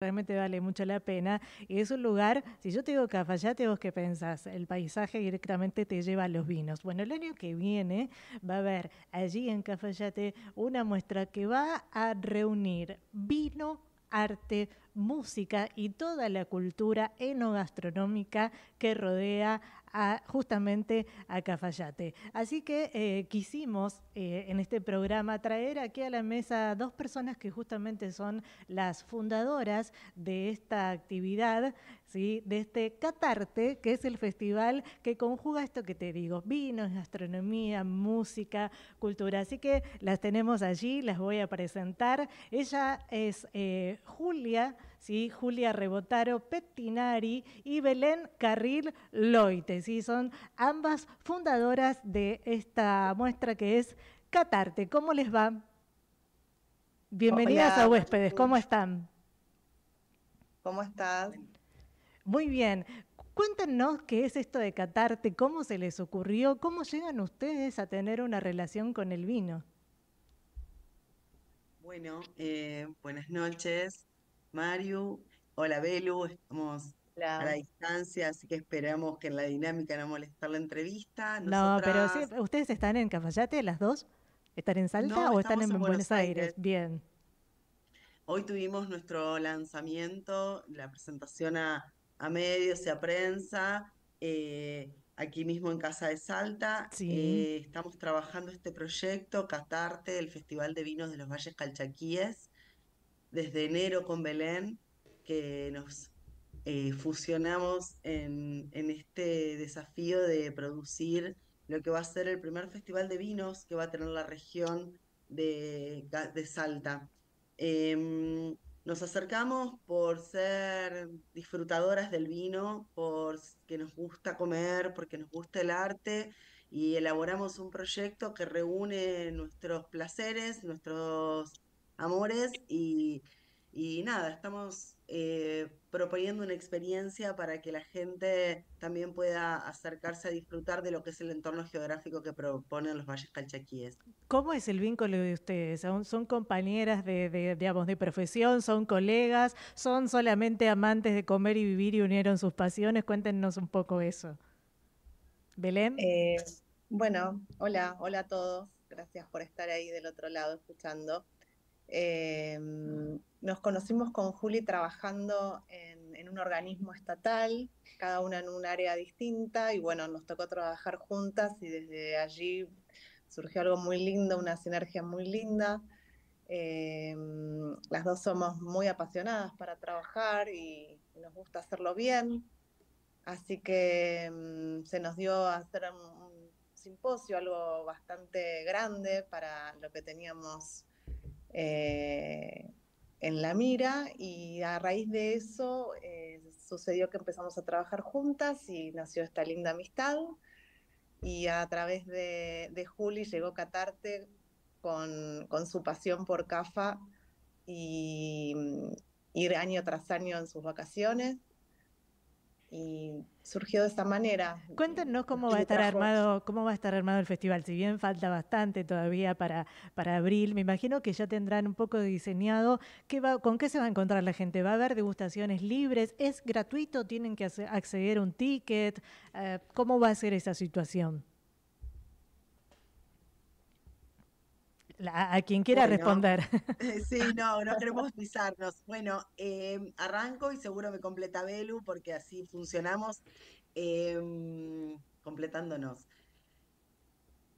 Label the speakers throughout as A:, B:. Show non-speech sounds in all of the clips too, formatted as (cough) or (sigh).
A: Realmente vale mucho la pena. Y es un lugar, si yo te digo Cafayate, vos qué pensás, el paisaje directamente te lleva a los vinos. Bueno, el año que viene va a haber allí en Cafayate una muestra que va a reunir vino, arte, música y toda la cultura enogastronómica que rodea justamente a Cafayate. Así que eh, quisimos eh, en este programa traer aquí a la mesa dos personas que justamente son las fundadoras de esta actividad de este Catarte, que es el festival que conjuga esto que te digo, vinos, gastronomía, música, cultura. Así que las tenemos allí, las voy a presentar. Ella es eh, Julia, ¿sí? Julia Rebotaro Pettinari y Belén Carril Loite. Son ambas fundadoras de esta muestra que es Catarte. ¿Cómo les va? Bienvenidas a Huéspedes, ¿cómo están? ¿Cómo estás? Muy bien. Cuéntenos qué es esto de Catarte, cómo se les ocurrió, cómo llegan ustedes a tener una relación con el vino.
B: Bueno, eh, buenas noches, Mario. Hola, Belu. Estamos a la distancia, así que esperamos que en la dinámica no molestar la entrevista. No, pero
A: ¿ustedes están en Cafayate las dos? ¿Están en Salta o están en, Buenos Aires? Bien.
B: Hoy tuvimos nuestro lanzamiento, la presentación a a medios y a prensa, eh, aquí mismo en Casa de Salta. Eh, estamos trabajando este proyecto, Catarte, el Festival de Vinos de los Valles Calchaquíes, desde enero con Belén, que nos eh, fusionamos en, este desafío de producir lo que va a ser el primer festival de vinos que va a tener la región de, Salta. Em, nos acercamos por ser disfrutadoras del vino, por que nos gusta comer, porque nos gusta el arte y elaboramos un proyecto que reúne nuestros placeres, nuestros amores y, y nada, estamos eh, proponiendo una experiencia para que la gente también pueda acercarse a disfrutar de lo que es el entorno geográfico que proponen los valles calchaquíes.
A: ¿Cómo es el vínculo de ustedes? ¿Son, compañeras de, profesión? ¿Son colegas? ¿Son solamente amantes de comer y vivir y unieron sus pasiones? Cuéntenos un poco eso. Belén. Eh, bueno, hola,
C: hola a todos. Gracias por estar ahí del otro lado escuchando. Em, nos conocimos con Juli trabajando en, un organismo estatal, cada una en un área distinta, y bueno, nos tocó trabajar juntas y desde allí surgió algo muy lindo, una sinergia muy linda. Em, las dos somos muy apasionadas para trabajar y nos gusta hacerlo bien, así que em, se nos dio hacer un simposio, algo bastante grande para lo que teníamos eh, en la mira y a raíz de eso eh, sucedió que empezamos a trabajar juntas y nació esta linda amistad y a través de, de Juli llegó Catarte con, con, su pasión por CAFA y ir año tras año en sus vacaciones y surgió de esta manera. Cuéntenos
A: cómo va a estar armado, cómo va a estar armado el festival. Si bien falta bastante todavía para, para abril, me imagino que ya tendrán un poco diseñado con qué se va a encontrar la gente. ¿Va a haber degustaciones libres? ¿Es gratuito? ¿Tienen que acceder a un ticket? Eh, ¿Cómo va a ser esa situación? a quien quiera responder.
B: (laughs) Sí, no, no (laughs) queremos pisarnos. Bueno, em, arranco y seguro me completa Belu porque así funcionamos em, completándonos.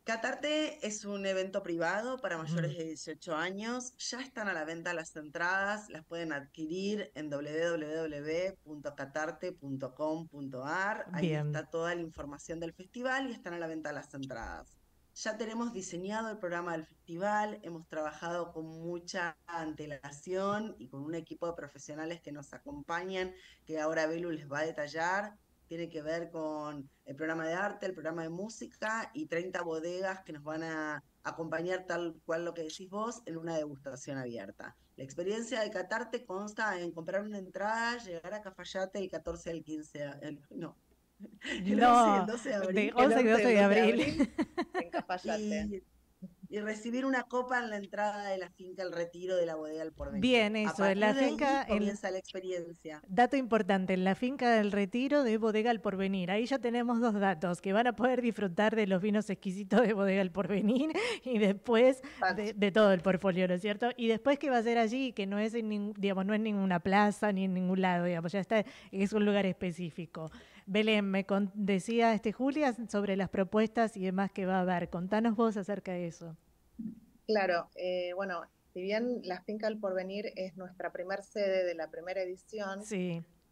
B: Catarte es un evento privado para mayores de 18 años. Ya están a la venta las entradas, las pueden adquirir en www.catarte.com.ar. Ahí está toda la información del festival y están a la venta las entradas. Ya tenemos diseñado el programa del festival, hemos trabajado con mucha antelación y con un equipo de profesionales que nos acompañan, que ahora Belu les va a detallar. Tiene que ver con el programa de arte, el programa de música y 30 bodegas que nos van a acompañar tal cual lo que decís vos en una degustación abierta. La experiencia de Catarte consta en comprar una entrada, llegar a Cafayate el 14 al 15, no, el (laughs) no, 12, de abril. 11 y 12 de abril. (laughs) Y, recibir una copa en la entrada de la finca El Retiro de la Bodega del Porvenir. Bien, eso. en la finca. comienza la experiencia.
A: Dato importante: en la finca del Retiro de Bodega El Porvenir. Ahí ya tenemos dos datos: que van a poder disfrutar de los vinos exquisitos de Bodega El Porvenir (laughs) y después de, todo el portfolio, ¿no es cierto? Y después que va a ser allí, que no es en, digamos, no es ninguna plaza ni en ningún lado, digamos, ya está, es un lugar específico. Belén, me decía este Julia sobre las propuestas y demás que va a haber. Contanos vos acerca de eso.
C: Claro, eh, bueno, si bien la Finca del Porvenir es nuestra primera sede de la primera edición,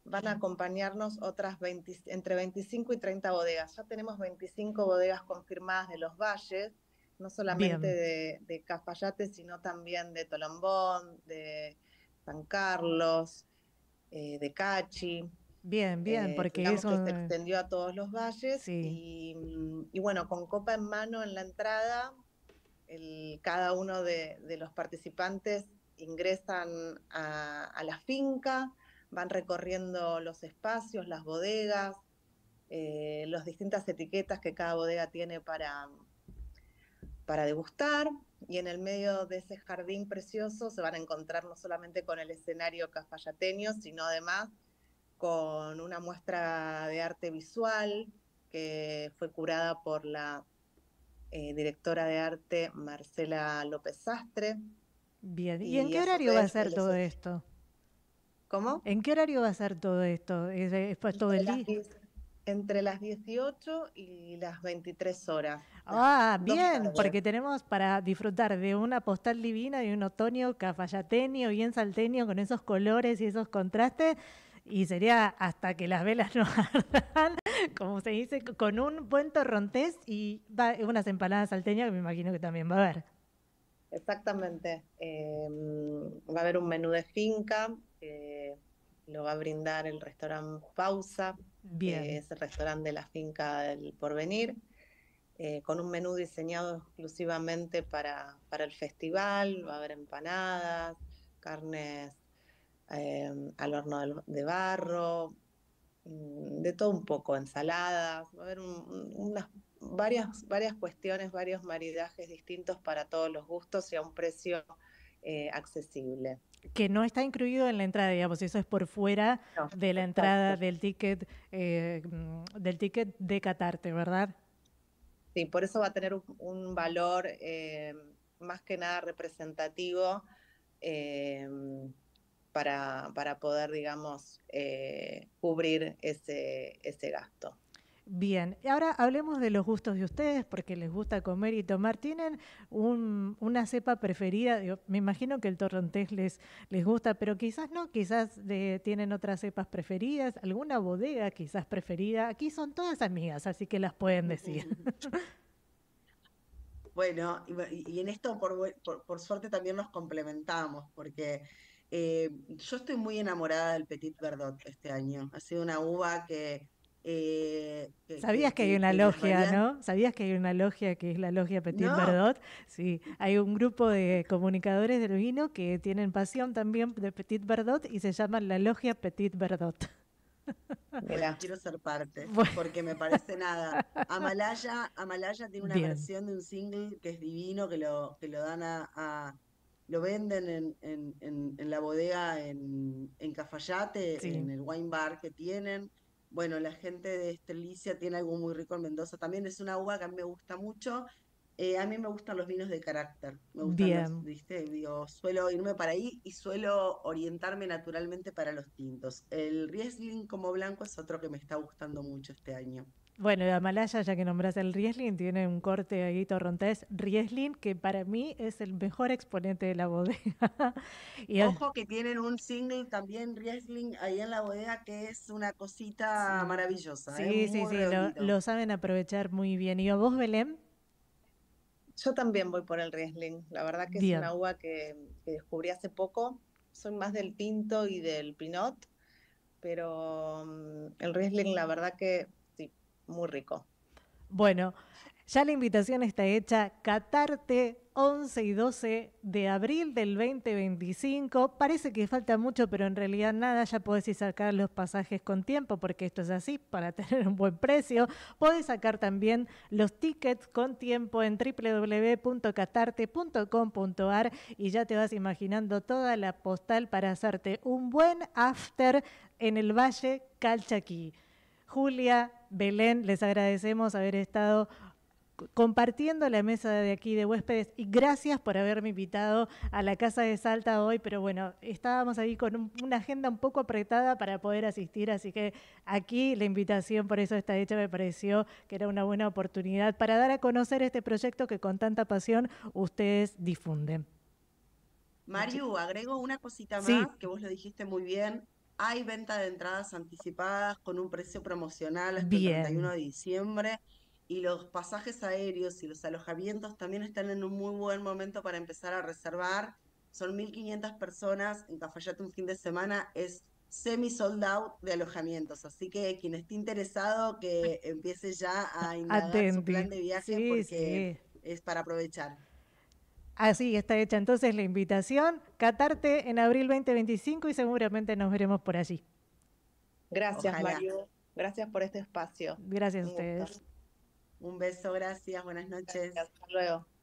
C: van a acompañarnos otras entre 25 y 30 bodegas. Ya tenemos 25 bodegas confirmadas de los valles, no solamente de, de, Cafayate, sino también de Tolombón, de San Carlos, eh, de Cachi. Bien, bien, eh, porque eso... se extendió a todos los valles mm, y, bueno, con copa en mano en la entrada, cada uno de, los participantes ingresan a, la finca, van recorriendo los espacios, las bodegas, eh, las distintas etiquetas que cada bodega tiene para, para degustar y en el medio de ese jardín precioso se van a encontrar no solamente con el escenario cafayateño, sino además con una muestra de arte visual que fue curada por la eh, directora de arte Marcela López Sastre.
A: Bien, ¿y, en qué horario va a ser todo esto? ¿Cómo? ¿En qué horario va a ser todo esto? ¿Es, todo el
C: Entre las 18 y las 23 horas.
A: Ah, bien, porque tenemos para disfrutar de una postal divina, y un otoño cafayateño, bien salteño, con esos colores y esos contrastes, y sería hasta que las velas (laughs) no ardan, como se dice, con un buen torrontés y unas empanadas salteñas que me imagino que también va a haber.
C: Exactamente. Em, va a haber un menú de finca lo va a brindar el restaurante Pausa,
A: Bien. que es
C: el restaurante de la finca del Porvenir. Eh, con un menú diseñado exclusivamente para, para el festival, va a haber empanadas, carnes Em, al horno de barro, mm, de todo un poco, ensalada varias, varias cuestiones, varios maridajes distintos para todos los gustos y a un precio eh, accesible.
A: Que no está incluido en la entrada, digamos, eso es por fuera de la entrada del ticket, eh, mm, del ticket de Catarte, ¿verdad?
C: Sí, por eso va a tener un, valor eh, más que nada representativo para, poder, digamos, eh, cubrir ese, gasto.
A: Bien, ahora hablemos de los gustos de ustedes, porque les gusta comer y tomar. ¿Tienen una cepa preferida? me imagino que el torrontés les, les gusta, pero quizás no, quizás eh, tienen otras cepas preferidas, alguna bodega quizás preferida. Aquí son todas amigas, así que las pueden decir. (laughs)
B: Bueno, y, en esto por, por, suerte también nos complementamos, porque eh, yo estoy muy enamorada del Petit Verdot este año. Ha sido una uva que... Eh, Sabías que, hay una logia, ¿no?
A: Sabías que hay una logia que es la logia Petit Verdot. Sí, hay un grupo de comunicadores del vino que tienen pasión también de Petit Verdot y se llaman la logia Petit Verdot.
B: quiero ser parte, (laughs) porque me parece nada. Amalaya, tiene una versión de un single que es divino, que lo, lo dan a lo venden en, en, en, la bodega en, Cafayate, en el wine bar que tienen. Bueno, la gente de Estrelicia tiene algo muy rico en Mendoza. También es una uva que a mí me gusta mucho. Eh, a mí me gustan los vinos de carácter. Me gustan ¿viste? Digo, suelo irme para ahí y suelo orientarme naturalmente para los tintos. El Riesling como blanco es otro que me está gustando mucho este año.
A: Bueno, la Malaya, ya que nombras el Riesling, tiene un corte ahí torrontés Riesling, que para mí es el mejor exponente de la bodega. (laughs)
B: Ojo que tienen un single también Riesling ahí en la bodega, que es una cosita maravillosa. Sí, ¿eh? sí, sí,
A: lo, saben aprovechar muy bien. ¿Y a vos, Belén?
C: Yo también voy por el Riesling. La verdad que es una uva que, que descubrí hace poco. Soy más del tinto y del pinot pero mm, el Riesling la verdad que muy rico.
A: Bueno, ya la invitación está hecha. Catarte 11 y 12 de abril del 2025. Parece que falta mucho, pero en realidad nada. Ya podés ir sacar los pasajes con tiempo, porque esto es así, para (laughs) tener un buen precio. Podés sacar también los tickets con tiempo en www.catarte.com.ar y ya te vas imaginando toda la postal para hacerte un buen after en el Valle Calchaquí. Julia, Belén, les agradecemos haber estado compartiendo la mesa de aquí de huéspedes y gracias por haberme invitado a la Casa de Salta hoy, pero bueno, estábamos ahí con una agenda un poco apretada para poder asistir, así que aquí la invitación por eso está hecha, me pareció que era una buena oportunidad para dar a conocer este proyecto que con tanta pasión ustedes difunden.
B: Mario, agrego una cosita más, que vos lo dijiste muy bien, hay venta de entradas anticipadas con un precio promocional hasta el 31 de diciembre y los pasajes aéreos y los alojamientos también están en un muy buen momento para empezar a reservar. Son 1.500 personas en Cafayate un fin de semana, es semi sold out de alojamientos, así que quien esté interesado que (laughs) empiece ya a indagar su plan de viaje porque es para aprovechar.
A: Así está hecha entonces la invitación. Catarte en abril 2025 y seguramente nos veremos por allí. Gracias, Mario.
C: Gracias por este espacio. Gracias a ustedes. Un beso, gracias. Buenas noches. hasta luego.